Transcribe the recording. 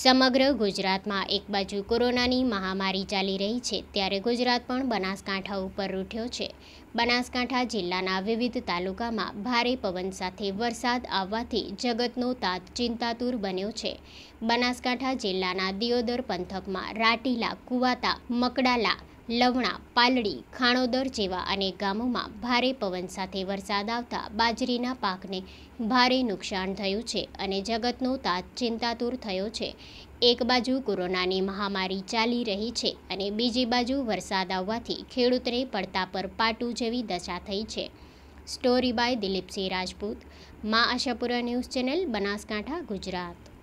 સમગ્ર ગુજરાતમાં એક બાજુ કોરોનાની મહામારી ચાલી રહી છે ત્યારે ગુજરાત પણ બનાસકાંઠા ઉપર રૂઠ્યો છે બનાસકાંઠા જિલ્લાના વિવિધ તાલુકામાં ભારે પવન સાથે વરસાદ આવવાથી જગતનો તાત ચિંતાતુર બન્યો છે બનાસકાંઠા જિલ્લાના દિયોદર પંથકમાં રાટીલા કુવાતા મકડાલા લવણા પાલડી ખાણોદર જેવા અનેક ગામોમાં ભારે પવન સાથે વરસાદ આવતા બાજરીના પાકને ભારે નુકસાન થયું છે અને જગતનો તાત ચિંતાતુર થયો છે એક બાજુ કોરોનાની મહામારી ચાલી રહી છે અને બીજી બાજુ વરસાદ આવવાથી ખેડૂતને પડતા પર પાટું જેવી દશા થઈ છે story by Dilipsinh Rajput Maa Ashapura news channel Banaskantha Gujarat